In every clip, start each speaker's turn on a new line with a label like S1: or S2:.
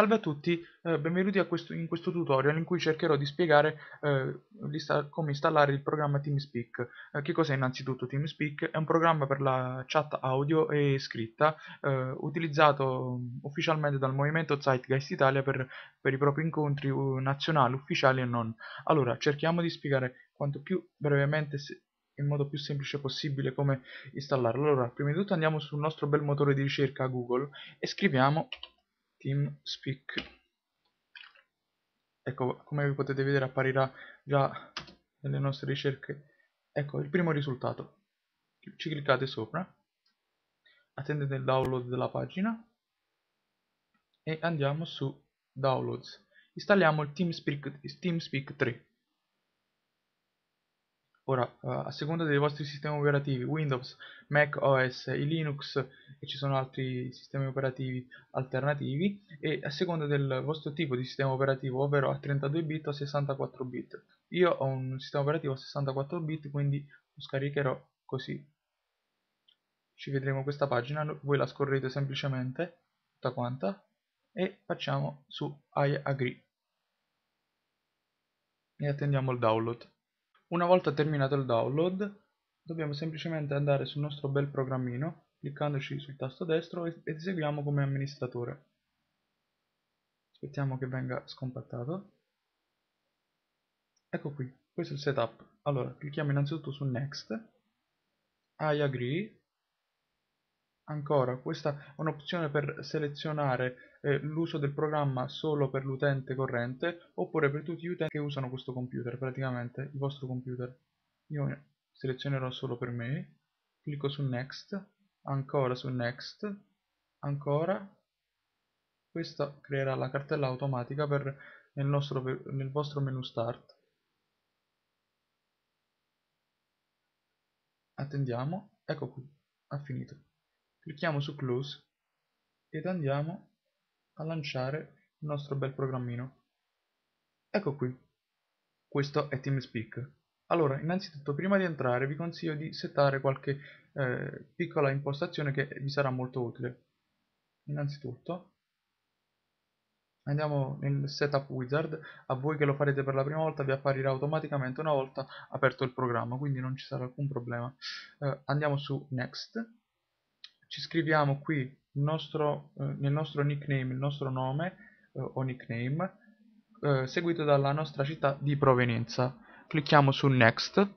S1: Salve a tutti, eh, benvenuti a questo, in questo tutorial in cui cercherò di spiegare eh, lista, come installare il programma TeamSpeak. Eh, che cos'è innanzitutto TeamSpeak? È un programma per la chat audio e scritta eh, utilizzato mm, ufficialmente dal movimento Zeitgeist Italia per, per i propri incontri nazionali, ufficiali e non. Allora, cerchiamo di spiegare quanto più brevemente in modo più semplice possibile come installarlo. Allora, prima di tutto andiamo sul nostro bel motore di ricerca Google e scriviamo TeamSpeak ecco come vi potete vedere apparirà già nelle nostre ricerche ecco il primo risultato ci cliccate sopra attendete il download della pagina e andiamo su downloads installiamo il TeamSpeak, TeamSpeak 3 Ora, eh, a seconda dei vostri sistemi operativi, Windows, Mac OS, Linux e ci sono altri sistemi operativi alternativi e a seconda del vostro tipo di sistema operativo, ovvero a 32 bit o 64 bit. Io ho un sistema operativo a 64 bit, quindi lo scaricherò così. Ci vedremo questa pagina, voi la scorrete semplicemente tutta quanta e facciamo su I agree e attendiamo il download. Una volta terminato il download dobbiamo semplicemente andare sul nostro bel programmino cliccandoci sul tasto destro ed eseguiamo come amministratore. Aspettiamo che venga scompattato. Ecco qui, questo è il setup. Allora, clicchiamo innanzitutto su Next, I agree, Ancora, questa è un'opzione per selezionare eh, l'uso del programma solo per l'utente corrente oppure per tutti gli utenti che usano questo computer, praticamente il vostro computer. Io selezionerò solo per me, clicco su Next, ancora su Next, ancora. Questa creerà la cartella automatica per, nel, nostro, nel vostro menu Start. Attendiamo, ecco qui, ha finito. Clicchiamo su close ed andiamo a lanciare il nostro bel programmino. Ecco qui, questo è TeamSpeak. Allora, innanzitutto, prima di entrare vi consiglio di settare qualche eh, piccola impostazione che vi sarà molto utile. Innanzitutto, andiamo nel Setup Wizard. A voi che lo farete per la prima volta vi apparirà automaticamente una volta aperto il programma, quindi non ci sarà alcun problema. Eh, andiamo su Next ci scriviamo qui il nostro, eh, nel nostro nickname il nostro nome eh, o nickname eh, seguito dalla nostra città di provenienza. Clicchiamo su Next.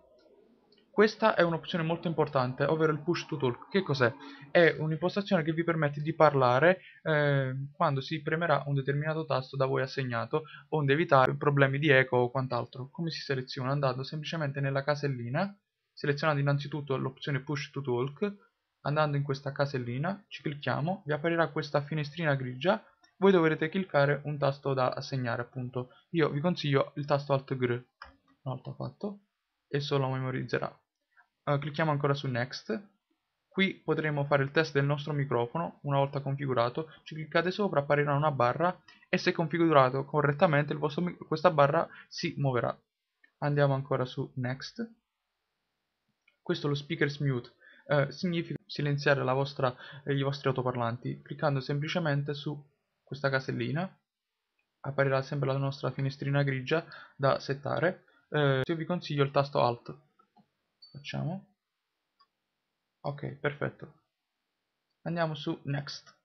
S1: Questa è un'opzione molto importante, ovvero il push to talk. Che cos'è? È un'impostazione che vi permette di parlare eh, quando si premerà un determinato tasto da voi assegnato, onde evitare problemi di eco o quant'altro. Come si seleziona? Andando semplicemente nella casellina selezionando innanzitutto l'opzione push to talk andando in questa casellina ci clicchiamo vi apparirà questa finestrina grigia voi dovrete cliccare un tasto da assegnare appunto io vi consiglio il tasto alt gr una volta fatto e solo memorizzerà uh, clicchiamo ancora su next qui potremo fare il test del nostro microfono una volta configurato ci cliccate sopra apparirà una barra e se configurato correttamente vostro, questa barra si muoverà andiamo ancora su next questo è lo speakers mute eh, significa silenziare vostra, eh, i vostri autoparlanti cliccando semplicemente su questa casellina apparirà sempre la nostra finestrina grigia da settare eh, io vi consiglio il tasto alt facciamo ok perfetto andiamo su next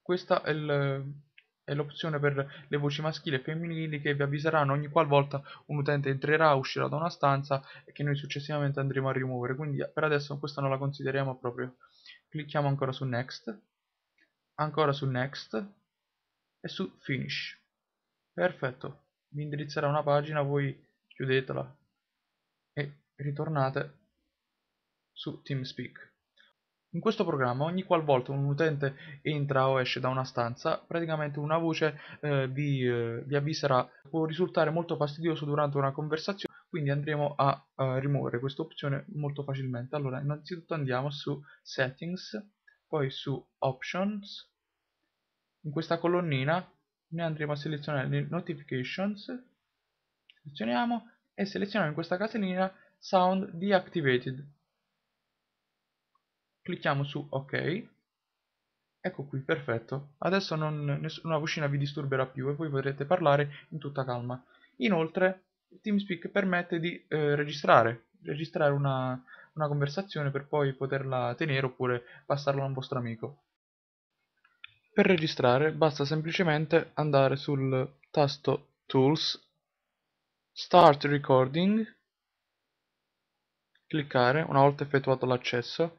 S1: questo è il è l'opzione per le voci maschili e femminili che vi avviseranno ogni qualvolta un utente entrerà o uscirà da una stanza e che noi successivamente andremo a rimuovere quindi per adesso questa non la consideriamo proprio clicchiamo ancora su next ancora su next e su finish perfetto vi indirizzerà una pagina voi chiudetela e ritornate su TeamSpeak in questo programma ogni qualvolta un utente entra o esce da una stanza, praticamente una voce eh, vi, eh, vi, avviserà, può risultare molto fastidioso durante una conversazione, quindi andremo a, a rimuovere questa opzione molto facilmente. Allora, innanzitutto andiamo su Settings, poi su Options, in questa colonnina noi andremo a selezionare le Notifications, selezioniamo e selezioniamo in questa casellina Sound Deactivated clicchiamo su ok ecco qui perfetto adesso non, nessuna vocina vi disturberà più e voi potrete parlare in tutta calma inoltre TeamSpeak permette di eh, registrare registrare una, una conversazione per poi poterla tenere oppure passarla a un vostro amico per registrare basta semplicemente andare sul tasto Tools Start Recording cliccare una volta effettuato l'accesso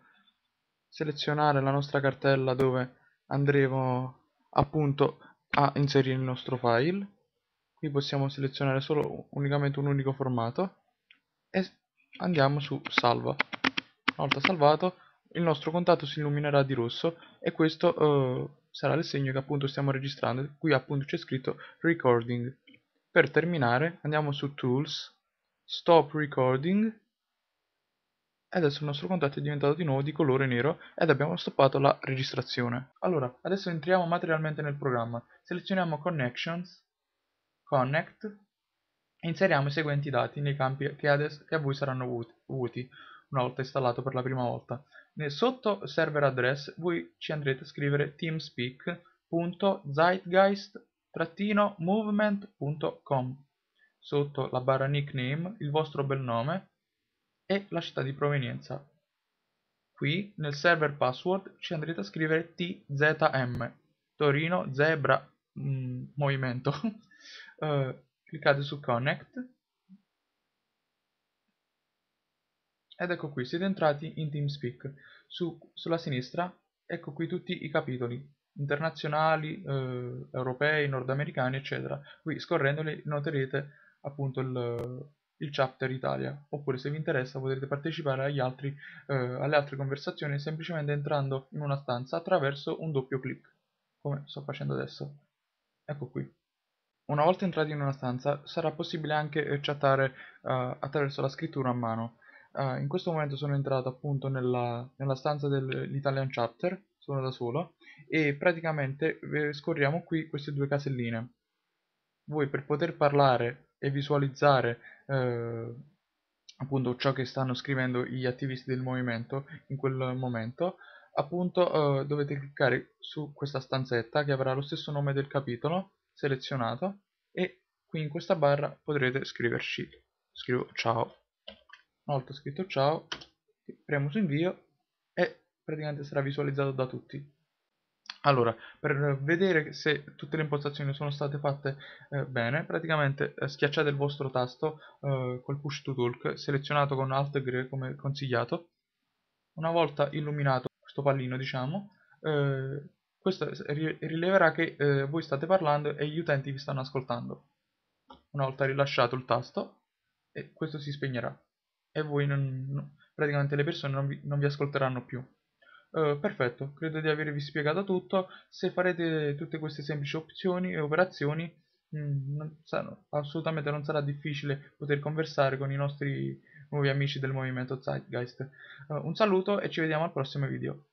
S1: selezionare la nostra cartella dove andremo appunto a inserire il nostro file qui possiamo selezionare solo unicamente un unico formato e andiamo su salva una volta salvato il nostro contatto si illuminerà di rosso e questo eh, sarà il segno che appunto stiamo registrando qui appunto c'è scritto recording per terminare andiamo su tools stop recording adesso il nostro contatto è diventato di nuovo di colore nero ed abbiamo stoppato la registrazione. Allora, adesso entriamo materialmente nel programma, selezioniamo Connections, Connect, e inseriamo i seguenti dati nei campi che, adesso, che a voi saranno vuoti una volta installato per la prima volta. sotto server address voi ci andrete a scrivere teamspeak.zeitgeist-movement.com sotto la barra nickname il vostro bel nome e la città di provenienza. Qui nel server password ci andrete a scrivere tzm, Torino Zebra mm, Movimento. uh, cliccate su Connect. Ed ecco qui, siete entrati in TeamSpeak. Su, sulla sinistra, ecco qui tutti i capitoli internazionali, eh, europei, nordamericani, eccetera. Qui scorrendoli noterete appunto il, il chapter Italia, oppure se vi interessa potete partecipare agli altri, eh, alle altre conversazioni semplicemente entrando in una stanza attraverso un doppio clic, come sto facendo adesso. Ecco qui. Una volta entrati in una stanza sarà possibile anche eh, chattare eh, attraverso la scrittura a mano. Eh, in questo momento sono entrato appunto nella, nella stanza dell'Italian Chapter, sono da solo, e praticamente eh, scorriamo qui queste due caselline. Voi per poter parlare e visualizzare eh, appunto ciò che stanno scrivendo gli attivisti del movimento in quel momento appunto eh, dovete cliccare su questa stanzetta che avrà lo stesso nome del capitolo selezionato e qui in questa barra potrete scriverci scrivo ciao una volta scritto ciao premo su invio e praticamente sarà visualizzato da tutti allora per vedere se tutte le impostazioni sono state fatte eh, bene praticamente eh, schiacciate il vostro tasto eh, col push to talk selezionato con alt grey come consigliato una volta illuminato questo pallino diciamo eh, questo rileverà che eh, voi state parlando e gli utenti vi stanno ascoltando una volta rilasciato il tasto questo si spegnerà e voi non, praticamente le persone non vi, non vi ascolteranno più eh, perfetto, credo di avervi spiegato tutto. Se farete tutte queste semplici opzioni e operazioni, mh, mm, non sarà, assolutamente non sarà difficile poter conversare con i nostri nuovi amici del movimento Zeitgeist. Uh, un saluto e ci vediamo al prossimo video.